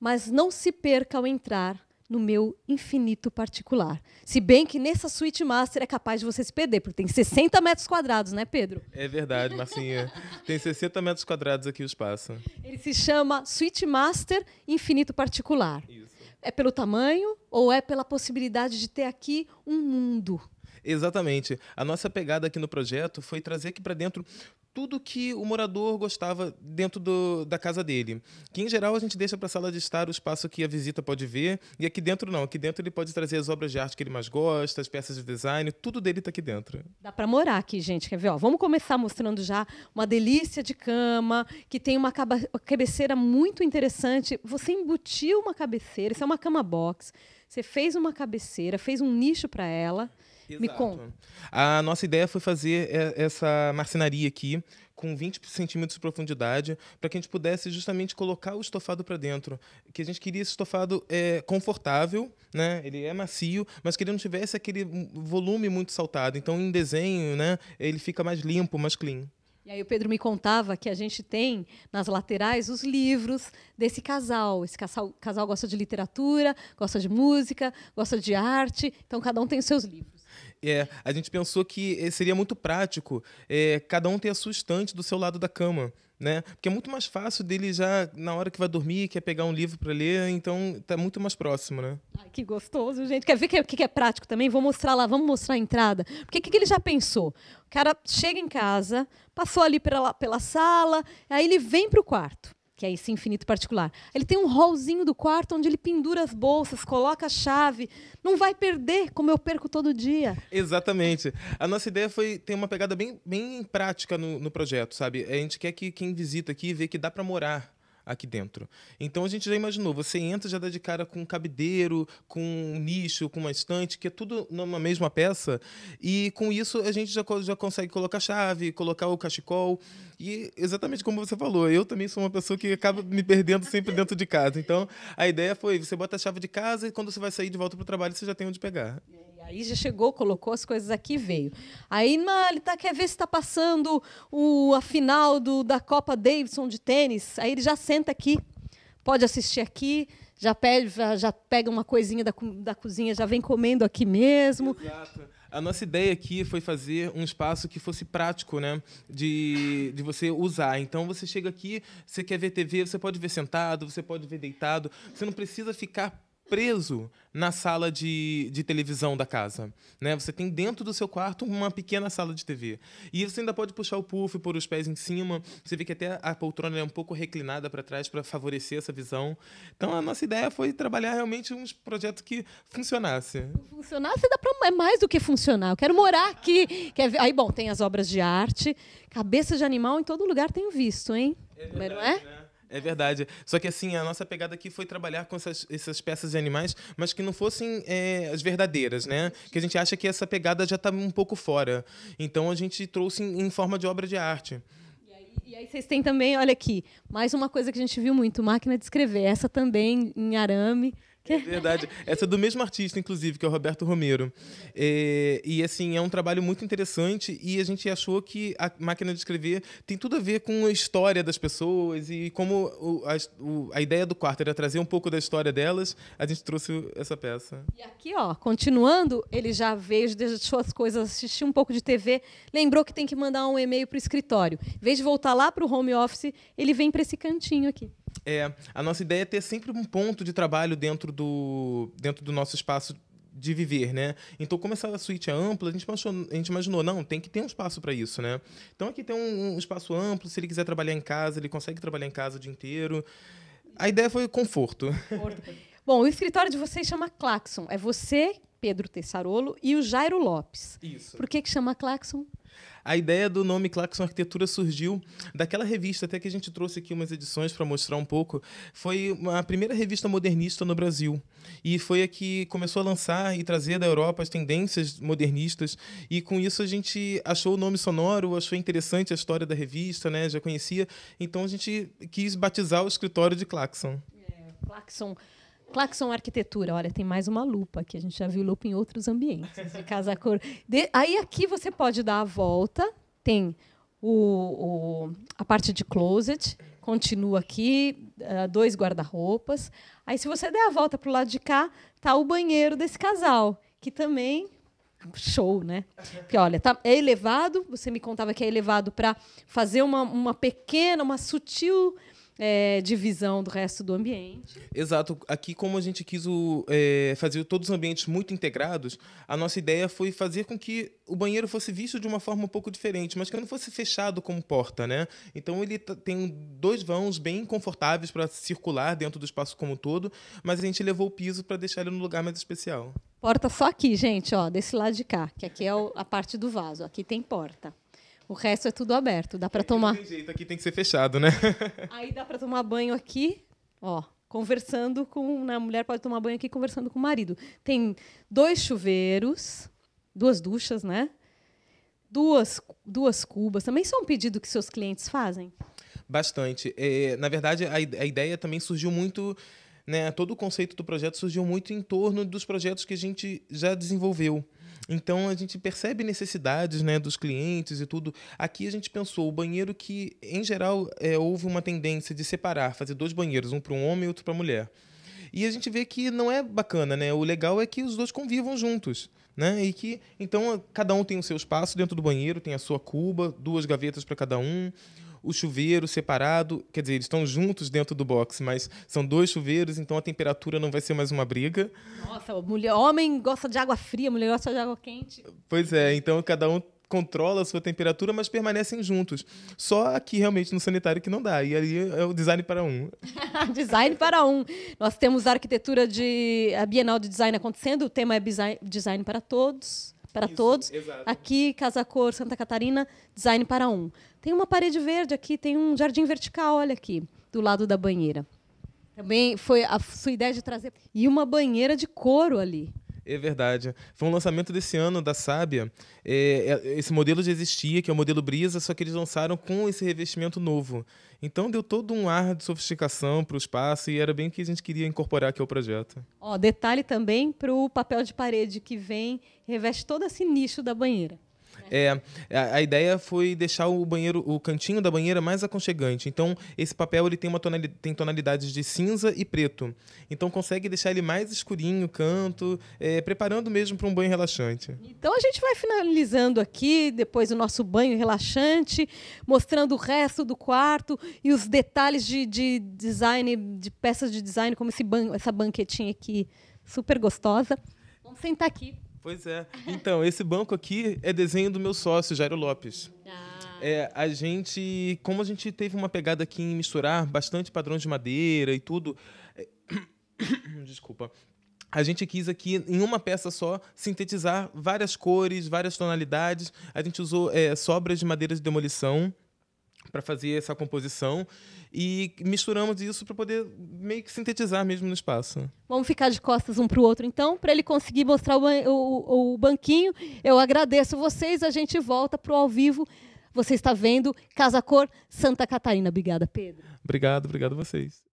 mas não se perca ao entrar no meu infinito particular. Se bem que nessa suíte master é capaz de você se perder, porque tem 60 metros quadrados, né, Pedro? É verdade, Marcinha. tem 60 metros quadrados aqui o espaço. Ele se chama Suíte Master Infinito Particular. Isso. É pelo tamanho ou é pela possibilidade de ter aqui um mundo? Exatamente. A nossa pegada aqui no projeto foi trazer aqui para dentro tudo que o morador gostava dentro do, da casa dele. Que em geral a gente deixa para a sala de estar o espaço que a visita pode ver, e aqui dentro não. Aqui dentro ele pode trazer as obras de arte que ele mais gosta, as peças de design, tudo dele está aqui dentro. Dá para morar aqui, gente. Quer ver? Ó, vamos começar mostrando já uma delícia de cama, que tem uma cabeceira muito interessante. Você embutiu uma cabeceira, isso é uma cama box. Você fez uma cabeceira, fez um nicho para ela. Exato. Me conta. A nossa ideia foi fazer é, essa marcenaria aqui com 20 centímetros de profundidade para que a gente pudesse justamente colocar o estofado para dentro. Que a gente queria esse estofado é, confortável, né? Ele é macio, mas que ele não tivesse aquele volume muito saltado. Então, em desenho, né? Ele fica mais limpo, mais clean. E aí o Pedro me contava que a gente tem nas laterais os livros desse casal. Esse casal, casal gosta de literatura, gosta de música, gosta de arte, então cada um tem os seus livros. É, a gente pensou que eh, seria muito prático é, cada um ter a sua estante do seu lado da cama. Né? Porque é muito mais fácil dele já, na hora que vai dormir, quer pegar um livro para ler, então tá muito mais próximo, né? Ai, que gostoso, gente. Quer ver o que, é, que, é prático também? Vou mostrar lá, vamos mostrar a entrada. Porque o que, que ele já pensou? O cara chega em casa, passou ali pela, pela sala, aí ele vem para o quarto que é esse infinito particular. Ele tem um rolzinho do quarto onde ele pendura as bolsas, coloca a chave. Não vai perder, como eu perco todo dia. Exatamente. A nossa ideia foi ter uma pegada bem, bem prática no, no projeto, sabe? A gente quer que quem visita aqui vê que dá para morar aqui dentro. Então a gente já imaginou, você entra já dá de cara com um cabideiro, com um nicho, com uma estante, que é tudo numa mesma peça, e com isso a gente já, já consegue colocar chave, colocar o cachecol, e exatamente como você falou, eu também sou uma pessoa que acaba me perdendo sempre dentro de casa. Então a ideia foi, você bota a chave de casa e quando você vai sair de volta para o trabalho você já tem onde pegar. Aí já chegou, colocou as coisas aqui veio. Aí mas, ele tá, quer ver se está passando o, a final do, da Copa Davidson de tênis. Aí ele já senta aqui, pode assistir aqui, já, já pega uma coisinha da, da cozinha, já vem comendo aqui mesmo. Exato. A nossa ideia aqui foi fazer um espaço que fosse prático, né? De, de você usar. Então você chega aqui, você quer ver TV, você pode ver sentado, você pode ver deitado. Você não precisa ficar preso na sala de, de televisão da casa. Né? Você tem dentro do seu quarto uma pequena sala de TV. E você ainda pode puxar o puff, pôr os pés em cima. Você vê que até a poltrona é um pouco reclinada para trás para favorecer essa visão. Então a nossa ideia foi trabalhar realmente um projeto que funcionasse. Funcionasse dá pra, é mais do que funcionar. Eu quero morar aqui. Quer ver? Aí, bom, tem as obras de arte. Cabeça de animal em todo lugar tenho visto, hein? É verdade, Mas não é? Né? É verdade. Só que assim, a nossa pegada aqui foi trabalhar com essas, essas peças de animais, mas que não fossem é, as verdadeiras, né? Que a gente acha que essa pegada já está um pouco fora. Então a gente trouxe em, em forma de obra de arte. E aí vocês têm também, olha aqui, mais uma coisa que a gente viu muito, máquina de escrever. Essa também em arame. É verdade. Essa é do mesmo artista, inclusive, que é o Roberto Romero. É, e, assim, é um trabalho muito interessante e a gente achou que a máquina de escrever tem tudo a ver com a história das pessoas e como o, a, o, a, ideia do quarto era trazer um pouco da história delas, a gente trouxe essa peça. E aqui, ó, continuando, ele já veio, deixou as coisas, assistiu um pouco de TV, lembrou que tem que mandar um e-mail para o escritório. Em vez de voltar lá para o home office, ele vem para esse cantinho aqui. É, a nossa ideia é ter sempre um ponto de trabalho dentro do, dentro do nosso espaço de viver, né? Então, como essa suíte é ampla, a gente, imaginou, a gente imaginou, não, tem que ter um espaço para isso, né? Então, aqui tem um, um, espaço amplo, se ele quiser trabalhar em casa, ele consegue trabalhar em casa o dia inteiro. A ideia foi conforto. conforto. Bom, o escritório de vocês chama Claxon. É você, Pedro Tessarolo, e o Jairo Lopes. Isso. Por que, que chama Claxon? A ideia do nome Claxon Arquitetura surgiu daquela revista, até que a gente trouxe aqui umas edições para mostrar um pouco. Foi a primeira revista modernista no Brasil. E foi a que começou a lançar e trazer da Europa as tendências modernistas. E com isso a gente achou o nome sonoro, achou interessante a história da revista, né? já conhecia. Então a gente quis batizar o escritório de Claxon. É, Claxon. Claxon Arquitetura, olha, tem mais uma lupa aqui. A gente já viu lupa em outros ambientes. De casa cor. De... Aí aqui você pode dar a volta, tem o, o a parte de closet, continua aqui, uh, dois guarda-roupas. Aí, se você der a volta para o lado de cá, tá o banheiro desse casal, que também show, né? Porque, olha, tá, é elevado, você me contava que é elevado para fazer uma, uma pequena, uma sutil é, de visão do resto do ambiente. Exato. Aqui, como a gente quis o, é, fazer todos os ambientes muito integrados, a nossa ideia foi fazer com que o banheiro fosse visto de uma forma um pouco diferente, mas que não fosse fechado como porta, né? Então ele tem dois vãos bem confortáveis para circular dentro do espaço como um todo, mas a gente levou o piso para deixar ele num lugar mais especial. Porta só aqui, gente, ó, desse lado de cá, que aqui é a parte do vaso. Aqui tem porta. O resto é tudo aberto, dá para é, tomar. Tem jeito, aqui tem que ser fechado, né? Aí dá para tomar banho aqui, ó, conversando com, né, a mulher pode tomar banho aqui conversando com o marido. Tem dois chuveiros, duas duchas, né? Duas, duas cubas. Também são um pedido que seus clientes fazem? Bastante. É, na verdade, a, a ideia também surgiu muito né, todo o conceito do projeto surgiu muito em torno dos projetos que a gente já desenvolveu. Então a gente percebe necessidades né, dos clientes e tudo. Aqui a gente pensou o banheiro que, em geral, é, houve uma tendência de separar, fazer dois banheiros, um para um homem e outro para mulher. E a gente vê que não é bacana, né? O legal é que os dois convivam juntos. Né? E que então cada um tem o seu espaço dentro do banheiro, tem a sua cuba, duas gavetas para cada um o chuveiro separado, quer dizer, eles estão juntos dentro do box, mas são dois chuveiros, então a temperatura não vai ser mais uma briga. Nossa, mulher, homem gosta de água fria, mulher gosta de água quente. Pois é, então cada um controla a sua temperatura, mas permanecem juntos. Só aqui realmente no sanitário que não dá. E aí é o design para um. design para um. Nós temos a arquitetura de a Bienal de Design acontecendo, o tema é design para todos para Isso, todos. Exato. Aqui, Casa Cor, Santa Catarina, design para um. Tem uma parede verde aqui, tem um jardim vertical, olha aqui, do lado da banheira. Também foi a sua ideia de trazer. E uma banheira de couro ali. É verdade. Foi um lançamento desse ano da Sábia. É, é, esse modelo já existia, que é o modelo Brisa, só que eles lançaram com esse revestimento novo. Então deu todo um ar de sofisticação para o espaço e era bem o que a gente queria incorporar aqui ao projeto. Ó, detalhe também para o papel de parede que vem reveste todo esse nicho da banheira. É, a, a, ideia foi deixar o banheiro, o cantinho da banheira mais aconchegante. Então, esse papel ele tem, uma tonalidade, tem tonalidades de cinza e preto. Então, consegue deixar ele mais escurinho, canto, é, preparando mesmo para um banho relaxante. Então, a gente vai finalizando aqui, depois o nosso banho relaxante, mostrando o resto do quarto e os detalhes de, de design, de peças de design, como esse ban essa banquetinha aqui, super gostosa. Vamos sentar aqui. Pois é. Então, esse banco aqui é desenho do meu sócio, Jairo Lopes. Ah. É, a gente, como a gente teve uma pegada aqui em misturar bastante padrões de madeira e tudo, é... desculpa. A gente quis aqui, em uma peça só, sintetizar várias cores, várias tonalidades. A gente usou é, sobras de madeiras de demolição, para fazer essa composição e misturamos isso para poder meio que sintetizar mesmo no espaço. Vamos ficar de costas um para o outro, então, para ele conseguir mostrar o, o, o, banquinho. Eu agradeço vocês, a gente volta para o ao vivo. Você está vendo Casa Cor Santa Catarina. Obrigada, Pedro. Obrigado, obrigado a vocês.